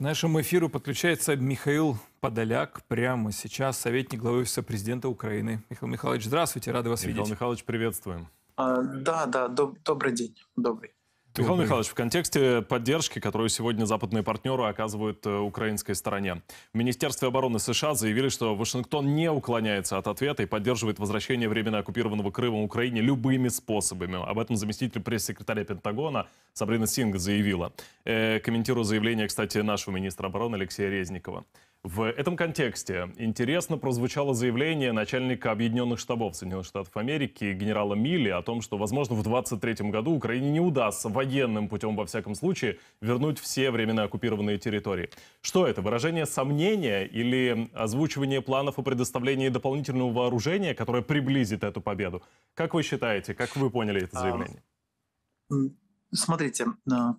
К нашему эфиру подключается Михаил Подоляк прямо сейчас, советник главы Офиса президента Украины. Михаил Михайлович, здравствуйте, рады вас Михаил видеть. Михаил Михайлович, приветствуем. А, да, да, доб добрый день, добрый. Михаил Михайлович, в контексте поддержки, которую сегодня западные партнеры оказывают э, украинской стороне, в Министерстве обороны США заявили, что Вашингтон не уклоняется от ответа и поддерживает возвращение временно оккупированного Крыма Украине любыми способами. Об этом заместитель пресс-секретаря Пентагона Сабрина Синг заявила, э, Комментирую заявление, кстати, нашего министра обороны Алексея Резникова. В этом контексте интересно прозвучало заявление начальника Объединенных Штабов Соединенных Штатов Америки генерала Милли о том, что, возможно, в 2023 году Украине не удастся военным путем, во всяком случае, вернуть все временно оккупированные территории. Что это, выражение сомнения или озвучивание планов о предоставлении дополнительного вооружения, которое приблизит эту победу? Как вы считаете, как вы поняли это а, заявление? Смотрите, а,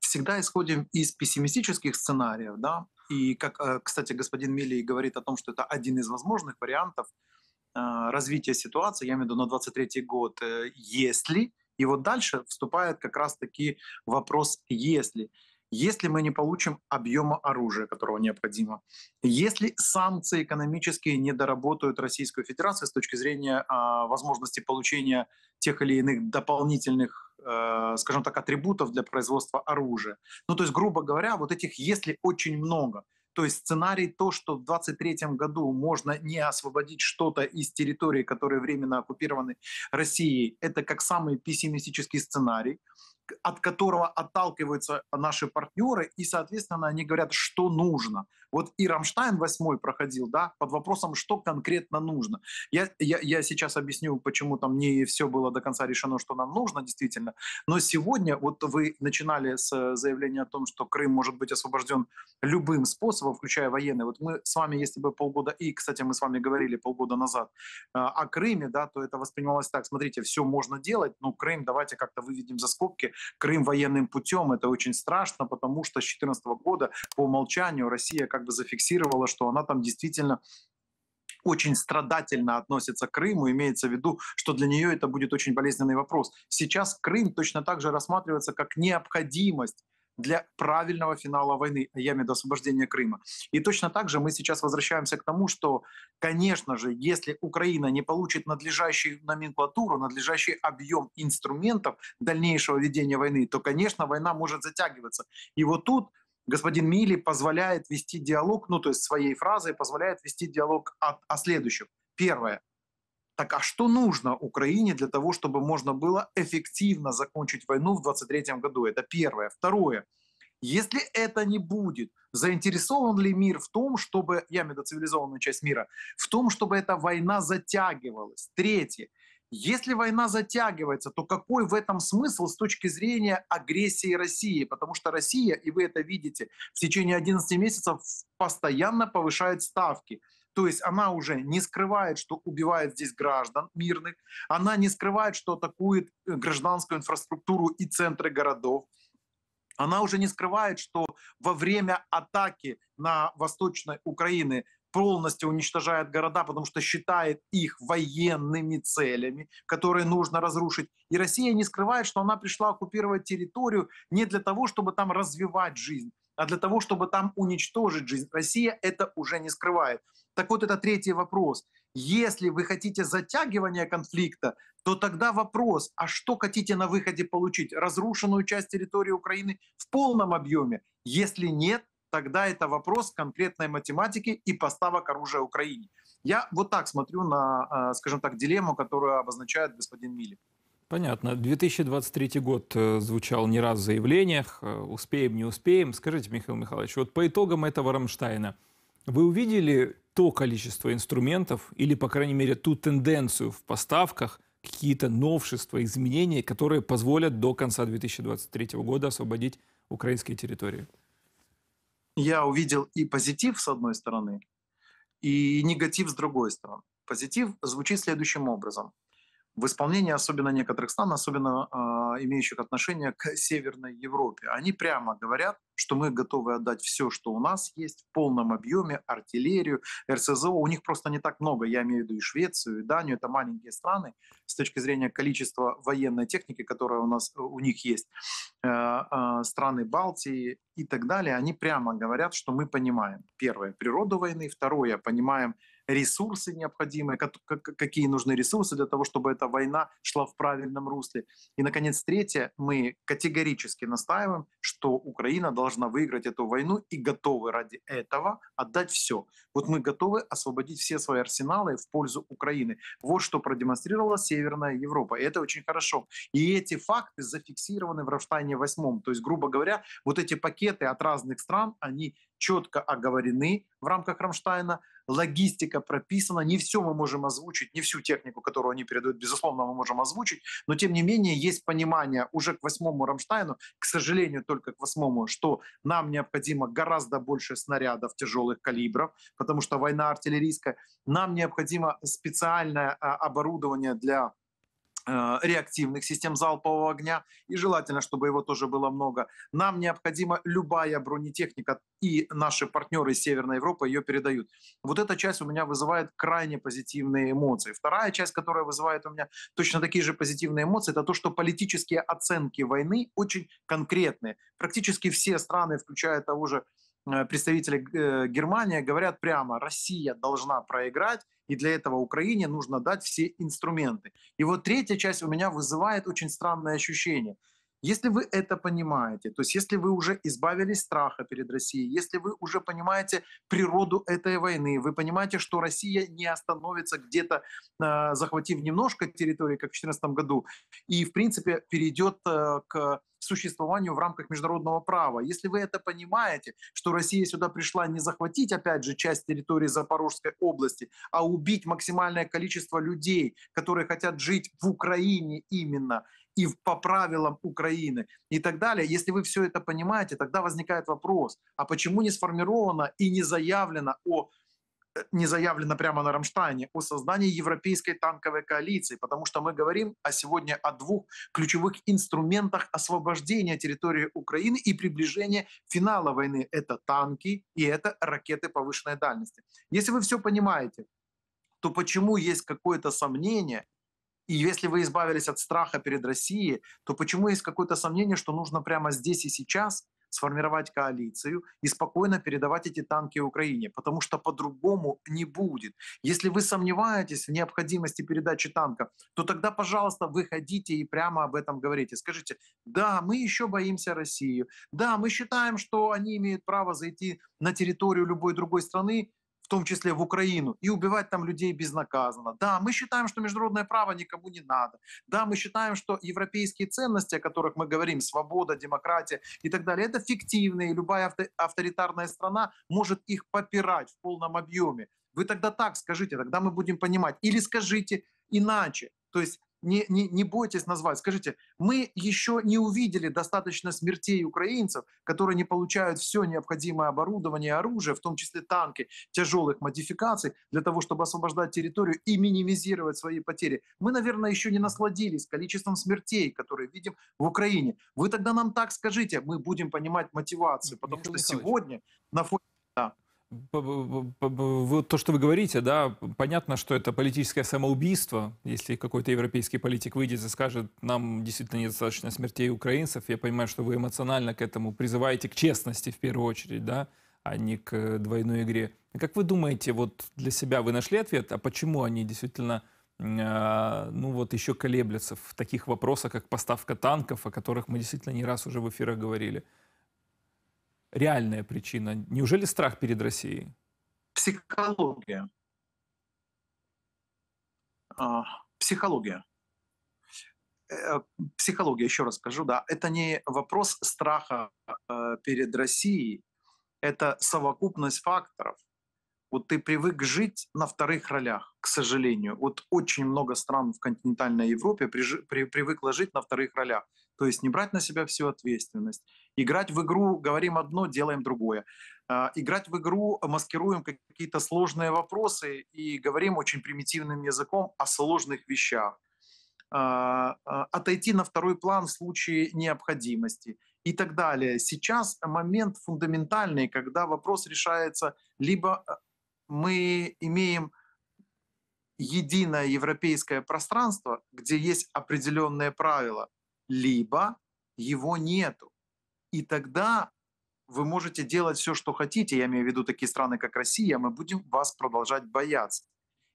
всегда исходим из пессимистических сценариев, да, и как, э, кстати, господин Милий говорит о том, что это один из возможных вариантов э, развития ситуации, я имею в виду на 23 год, э, если, и вот дальше вступает как раз-таки вопрос «если» если мы не получим объема оружия, которого необходимо, если санкции экономические не доработают Российскую Федерацию с точки зрения а, возможности получения тех или иных дополнительных, э, скажем так, атрибутов для производства оружия. Ну, то есть, грубо говоря, вот этих «если» очень много – то есть сценарий то, что в 2023 году можно не освободить что-то из территории, которые временно оккупированы Россией, это как самый пессимистический сценарий от которого отталкиваются наши партнеры, и, соответственно, они говорят, что нужно. Вот и Рамштайн восьмой проходил, да, под вопросом, что конкретно нужно. Я, я, я сейчас объясню, почему там не все было до конца решено, что нам нужно действительно, но сегодня, вот вы начинали с э, заявления о том, что Крым может быть освобожден любым способом, включая военный. Вот мы с вами, если бы полгода, и, кстати, мы с вами говорили полгода назад э, о Крыме, да, то это воспринималось так, смотрите, все можно делать, но Крым давайте как-то выведем за скобки, Крым военным путем. Это очень страшно, потому что с 2014 года по умолчанию Россия как бы зафиксировала, что она там действительно очень страдательно относится к Крыму, имеется в виду, что для нее это будет очень болезненный вопрос. Сейчас Крым точно так же рассматривается как необходимость для правильного финала войны, а я имею в виду освобождения Крыма. И точно так же мы сейчас возвращаемся к тому, что, конечно же, если Украина не получит надлежащую номенклатуру, надлежащий объем инструментов дальнейшего ведения войны, то, конечно, война может затягиваться. И вот тут господин Мили позволяет вести диалог, ну то есть своей фразой позволяет вести диалог о, о следующем. Первое. Так а что нужно Украине для того, чтобы можно было эффективно закончить войну в 2023 году? Это первое. Второе. Если это не будет, заинтересован ли мир в том, чтобы, я имею в виду цивилизованную часть мира, в том, чтобы эта война затягивалась? Третье. Если война затягивается, то какой в этом смысл с точки зрения агрессии России? Потому что Россия, и вы это видите, в течение 11 месяцев постоянно повышает ставки. То есть она уже не скрывает, что убивает здесь граждан мирных, она не скрывает, что атакует э, гражданскую инфраструктуру и центры городов. Она уже не скрывает, что во время атаки на Восточной Украины полностью уничтожает города, потому что считает их военными целями, которые нужно разрушить. И Россия не скрывает, что она пришла оккупировать территорию не для того, чтобы там развивать жизнь, а для того, чтобы там уничтожить жизнь. Россия это уже не скрывает. Так вот, это третий вопрос. Если вы хотите затягивания конфликта, то тогда вопрос, а что хотите на выходе получить? Разрушенную часть территории Украины в полном объеме? Если нет, тогда это вопрос конкретной математики и поставок оружия Украине. Я вот так смотрю на, э, скажем так, дилемму, которую обозначает господин Милев. Понятно. 2023 год э, звучал не раз в заявлениях. Э, успеем, не успеем. Скажите, Михаил Михайлович, вот по итогам этого «Рамштайна» вы увидели то количество инструментов или, по крайней мере, ту тенденцию в поставках, какие-то новшества, изменения, которые позволят до конца 2023 года освободить украинские территории? Я увидел и позитив с одной стороны, и негатив с другой стороны. Позитив звучит следующим образом – в исполнении особенно некоторых стран, особенно э, имеющих отношение к Северной Европе. Они прямо говорят, что мы готовы отдать все, что у нас есть, в полном объеме, артиллерию, РСЗО. У них просто не так много, я имею в виду и Швецию, и Данию, это маленькие страны с точки зрения количества военной техники, которая у, нас, у них есть, э, э, страны Балтии и так далее. Они прямо говорят, что мы понимаем, первое, природу войны, второе, понимаем, ресурсы необходимые, какие нужны ресурсы для того, чтобы эта война шла в правильном русле. И, наконец, третье, мы категорически настаиваем, что Украина должна выиграть эту войну и готовы ради этого отдать все. Вот мы готовы освободить все свои арсеналы в пользу Украины. Вот что продемонстрировала Северная Европа. И это очень хорошо. И эти факты зафиксированы в Рафштайне 8. То есть, грубо говоря, вот эти пакеты от разных стран, они четко оговорены в рамках Рамштайна, логистика прописана, не все мы можем озвучить, не всю технику, которую они передают, безусловно, мы можем озвучить, но тем не менее есть понимание уже к восьмому Рамштайну, к сожалению, только к восьмому, что нам необходимо гораздо больше снарядов тяжелых калибров, потому что война артиллерийская, нам необходимо специальное а, оборудование для Э, реактивных систем залпового огня, и желательно, чтобы его тоже было много. Нам необходима любая бронетехника, и наши партнеры из Северной Европы ее передают. Вот эта часть у меня вызывает крайне позитивные эмоции. Вторая часть, которая вызывает у меня точно такие же позитивные эмоции, это то, что политические оценки войны очень конкретные. Практически все страны, включая того же Э, представители э, Германии говорят прямо, Россия должна проиграть, и для этого Украине нужно дать все инструменты. И вот третья часть у меня вызывает очень странное ощущение – если вы это понимаете, то есть если вы уже избавились страха перед Россией, если вы уже понимаете природу этой войны, вы понимаете, что Россия не остановится где-то, э, захватив немножко территории, как в 2014 году, и в принципе перейдет э, к существованию в рамках международного права. Если вы это понимаете, что Россия сюда пришла не захватить, опять же, часть территории Запорожской области, а убить максимальное количество людей, которые хотят жить в Украине именно, и по правилам Украины и так далее. Если вы все это понимаете, тогда возникает вопрос, а почему не сформировано и не заявлено о э, не заявлено прямо на Рамштайне, о создании европейской танковой коалиции, потому что мы говорим а сегодня о двух ключевых инструментах освобождения территории Украины и приближения финала войны. Это танки и это ракеты повышенной дальности. Если вы все понимаете, то почему есть какое-то сомнение – и если вы избавились от страха перед Россией, то почему есть какое-то сомнение, что нужно прямо здесь и сейчас сформировать коалицию и спокойно передавать эти танки Украине, потому что по-другому не будет. Если вы сомневаетесь в необходимости передачи танка, то тогда, пожалуйста, выходите и прямо об этом говорите. Скажите, да, мы еще боимся Россию, да, мы считаем, что они имеют право зайти на территорию любой другой страны, в том числе в Украину, и убивать там людей безнаказанно. Да, мы считаем, что международное право никому не надо. Да, мы считаем, что европейские ценности, о которых мы говорим, свобода, демократия и так далее, это фиктивные. Любая авторитарная страна может их попирать в полном объеме. Вы тогда так скажите, тогда мы будем понимать. Или скажите иначе. То есть не, не, не бойтесь назвать. Скажите, мы еще не увидели достаточно смертей украинцев, которые не получают все необходимое оборудование и оружие, в том числе танки тяжелых модификаций, для того, чтобы освобождать территорию и минимизировать свои потери. Мы, наверное, еще не насладились количеством смертей, которые видим в Украине. Вы тогда нам так скажите, мы будем понимать мотивацию, потому Михаил что Михайлович. сегодня на фоне... Да то, что вы говорите, да, понятно, что это политическое самоубийство. Если какой-то европейский политик выйдет и скажет, нам действительно недостаточно смертей украинцев, я понимаю, что вы эмоционально к этому призываете, к честности в первую очередь, да, а не к э, двойной игре. Как вы думаете, вот для себя вы нашли ответ, а почему они действительно а, ну вот еще колеблются в таких вопросах, как поставка танков, о которых мы действительно не раз уже в эфирах говорили реальная причина? Неужели страх перед Россией? Психология. А, психология. Э, психология, еще раз скажу, да, это не вопрос страха э, перед Россией, это совокупность факторов. Вот ты привык жить на вторых ролях, к сожалению. Вот очень много стран в континентальной Европе при, при, привыкло жить на вторых ролях. То есть не брать на себя всю ответственность. Играть в игру, говорим одно, делаем другое. Э, играть в игру, маскируем какие-то сложные вопросы и говорим очень примитивным языком о сложных вещах а, а, отойти на второй план в случае необходимости и так далее. Сейчас момент фундаментальный, когда вопрос решается либо мы имеем единое европейское пространство, где есть определенные правила, либо его нету. И тогда вы можете делать все, что хотите, я имею в виду такие страны, как Россия, мы будем вас продолжать бояться.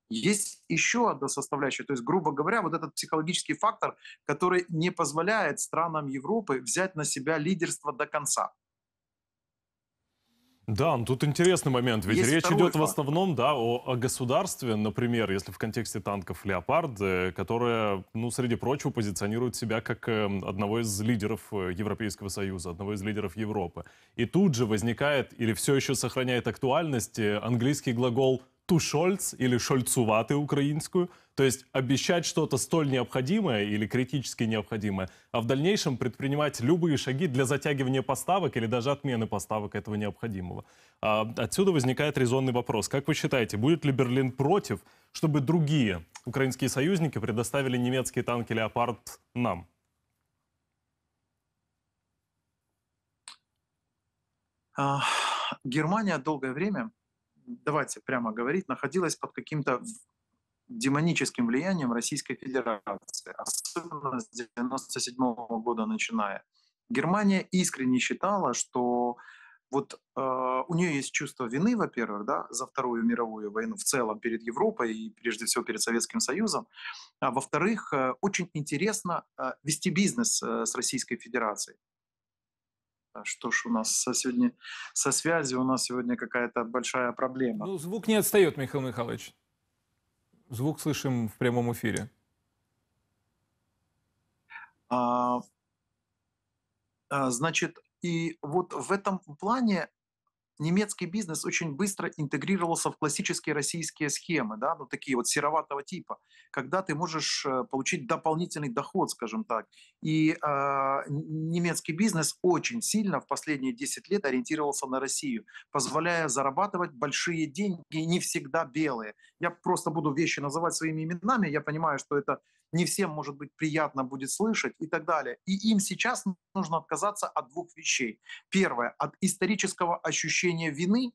Есть еще одна составляющая, то есть, грубо говоря, вот этот психологический фактор, который не позволяет странам Европы взять на себя лидерство до конца. Да, ну тут интересный момент, ведь Есть речь идет факт. в основном, да, о, о государстве, например, если в контексте танков «Леопард», э, которое, ну, среди прочего, позиционирует себя как э, одного из лидеров э, Европейского Союза, одного из лидеров Европы. И тут же возникает, или все еще сохраняет актуальность, английский глагол Тушольц или шольцувати украинскую, то есть обещать что-то столь необходимое или критически необходимое, а в дальнейшем предпринимать любые шаги для затягивания поставок или даже отмены поставок этого необходимого. А отсюда возникает резонный вопрос. Как вы считаете, будет ли Берлин против, чтобы другие украинские союзники предоставили немецкие танки «Леопард» нам? А, Германия долгое время давайте прямо говорить, находилась под каким-то демоническим влиянием Российской Федерации, особенно с 1997 года начиная. Германия искренне считала, что вот э, у нее есть чувство вины, во-первых, да, за Вторую мировую войну в целом перед Европой и прежде всего перед Советским Союзом. А во-вторых, э, очень интересно э, вести бизнес э, с Российской Федерацией. А что ж у нас со сегодня со связью у нас сегодня какая-то большая проблема. Ну, звук не отстает, Михаил Михайлович. Звук слышим в прямом эфире. А, а, значит, и вот в этом плане немецкий бизнес очень быстро интегрировался в классические российские схемы, да, ну такие вот сероватого типа, когда ты можешь э, получить дополнительный доход, скажем так. И э, немецкий бизнес очень сильно в последние 10 лет ориентировался на Россию, позволяя зарабатывать большие деньги, не всегда белые. Я просто буду вещи называть своими именами, я понимаю, что это не всем, может быть, приятно будет слышать и так далее. И им сейчас нужно отказаться от двух вещей. Первое, от исторического ощущения ощущение вины,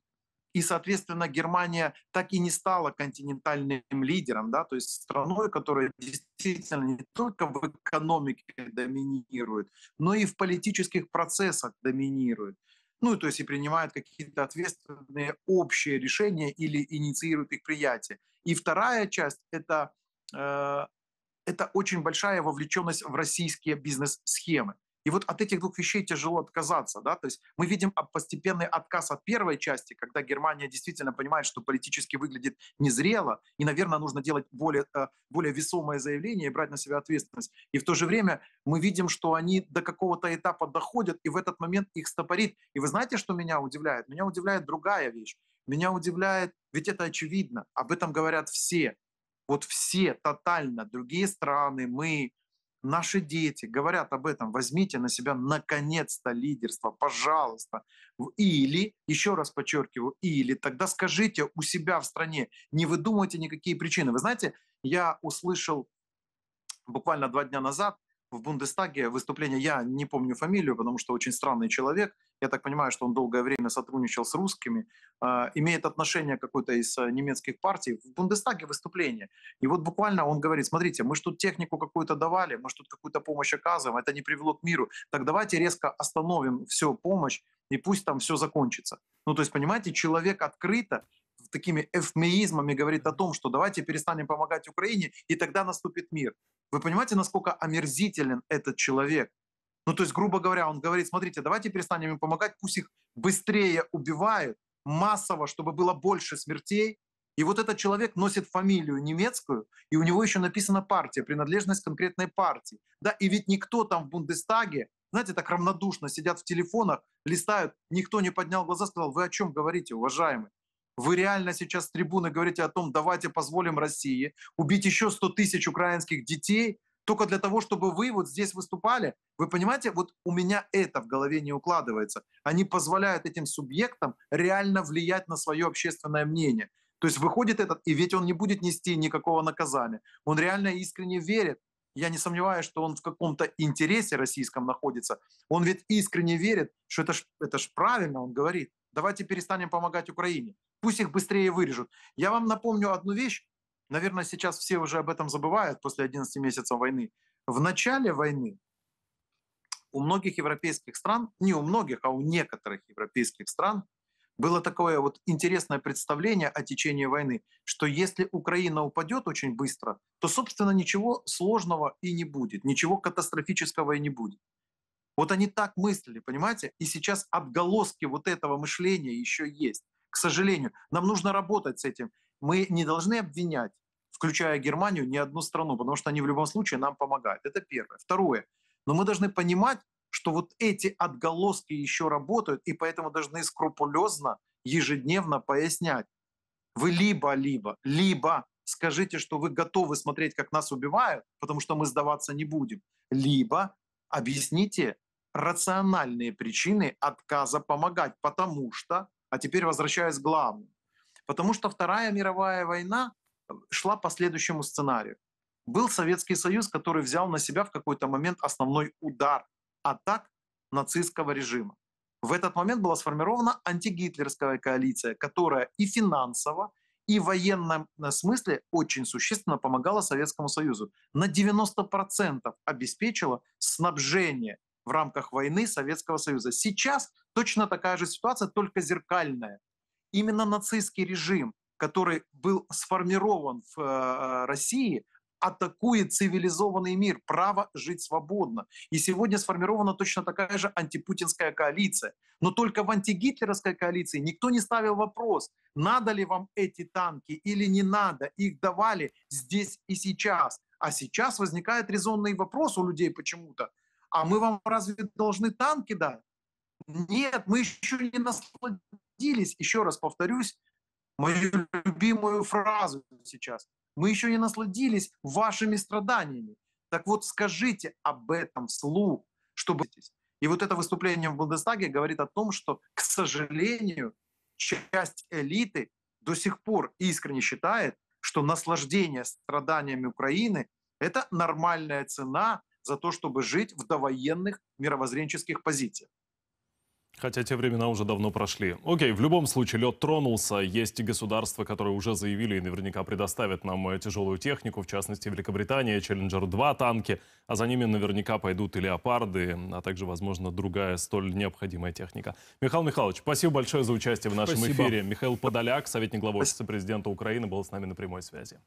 и, соответственно, Германия так и не стала континентальным лидером, да, то есть страной, которая действительно не только в экономике доминирует, но и в политических процессах доминирует. Ну, то есть и принимает какие-то ответственные общие решения или инициирует их приятие. И вторая часть – это, э, это очень большая вовлеченность в российские бизнес-схемы. И вот от этих двух вещей тяжело отказаться. Да? То есть мы видим постепенный отказ от первой части, когда Германия действительно понимает, что политически выглядит незрело, и, наверное, нужно делать более, э, более весомое заявление и брать на себя ответственность. И в то же время мы видим, что они до какого-то этапа доходят, и в этот момент их стопорит. И вы знаете, что меня удивляет? Меня удивляет другая вещь. Меня удивляет, ведь это очевидно, об этом говорят все. Вот все тотально, другие страны, мы, Наши дети говорят об этом, возьмите на себя наконец-то лидерство, пожалуйста. Или, еще раз подчеркиваю, или тогда скажите у себя в стране, не выдумывайте никакие причины. Вы знаете, я услышал буквально два дня назад в Бундестаге выступление, я не помню фамилию, потому что очень странный человек, я так понимаю, что он долгое время сотрудничал с русскими, э, имеет отношение к какой-то из э, немецких партий, в Бундестаге выступление. И вот буквально он говорит, смотрите, мы же тут технику какую-то давали, мы же тут какую-то помощь оказываем, это не привело к миру, так давайте резко остановим всю помощь и пусть там все закончится. Ну, то есть, понимаете, человек открыто такими эвмеизмами говорит о том, что давайте перестанем помогать Украине, и тогда наступит мир. Вы понимаете, насколько омерзителен этот человек? Ну, то есть, грубо говоря, он говорит, смотрите, давайте перестанем им помогать, пусть их быстрее убивают, массово, чтобы было больше смертей. И вот этот человек носит фамилию немецкую, и у него еще написана партия, принадлежность конкретной партии. Да, и ведь никто там в Бундестаге, знаете, так равнодушно сидят в телефонах, листают, никто не поднял глаза, сказал, вы о чем говорите, уважаемый? Вы реально сейчас с трибуны говорите о том, давайте позволим России убить еще 100 тысяч украинских детей только для того, чтобы вы вот здесь выступали. Вы понимаете, вот у меня это в голове не укладывается. Они позволяют этим субъектам реально влиять на свое общественное мнение. То есть выходит этот, и ведь он не будет нести никакого наказания. Он реально искренне верит. Я не сомневаюсь, что он в каком-то интересе российском находится. Он ведь искренне верит, что это ж, это ж правильно он говорит. Давайте перестанем помогать Украине. Пусть их быстрее вырежут. Я вам напомню одну вещь. Наверное, сейчас все уже об этом забывают после 11 месяцев войны. В начале войны у многих европейских стран, не у многих, а у некоторых европейских стран было такое вот интересное представление о течении войны, что если Украина упадет очень быстро, то, собственно, ничего сложного и не будет, ничего катастрофического и не будет. Вот они так мыслили, понимаете? И сейчас отголоски вот этого мышления еще есть к сожалению. Нам нужно работать с этим. Мы не должны обвинять, включая Германию, ни одну страну, потому что они в любом случае нам помогают. Это первое. Второе. Но мы должны понимать, что вот эти отголоски еще работают, и поэтому должны скрупулезно, ежедневно пояснять. Вы либо-либо, либо скажите, что вы готовы смотреть, как нас убивают, потому что мы сдаваться не будем, либо объясните рациональные причины отказа помогать, потому что а теперь возвращаясь к главному. Потому что Вторая мировая война э, шла по следующему сценарию. Был Советский Союз, который взял на себя в какой-то момент основной удар атак нацистского режима. В этот момент была сформирована антигитлерская коалиция, которая и финансово, и в военном э, смысле очень существенно помогала Советскому Союзу. На 90% обеспечила снабжение в рамках войны Советского Союза. Сейчас точно такая же ситуация, только зеркальная. Именно нацистский режим, который был сформирован в э, э, России, атакует цивилизованный мир, право жить свободно. И сегодня сформирована точно такая же антипутинская коалиция. Но только в антигитлеровской коалиции никто не ставил вопрос, надо ли вам эти танки или не надо. Их давали здесь и сейчас. А сейчас возникает резонный вопрос у людей почему-то. А мы вам разве должны танки дать? Нет, мы еще не насладились, еще раз повторюсь, мою любимую фразу сейчас. Мы еще не насладились вашими страданиями. Так вот скажите об этом вслух, чтобы... И вот это выступление в Бундестаге говорит о том, что, к сожалению, часть элиты до сих пор искренне считает, что наслаждение страданиями Украины – это нормальная цена за то, чтобы жить в довоенных мировоззренческих позициях. Хотя те времена уже давно прошли. Окей, в любом случае лед тронулся. Есть и государства, которые уже заявили и наверняка предоставят нам тяжелую технику, в частности Великобритания, Челленджер 2 танки, а за ними наверняка пойдут и леопарды, а также, возможно, другая столь необходимая техника. Михаил Михайлович, спасибо большое за участие в нашем спасибо. эфире. Михаил Подоляк, советник главы офиса президента Украины, был с нами на прямой связи.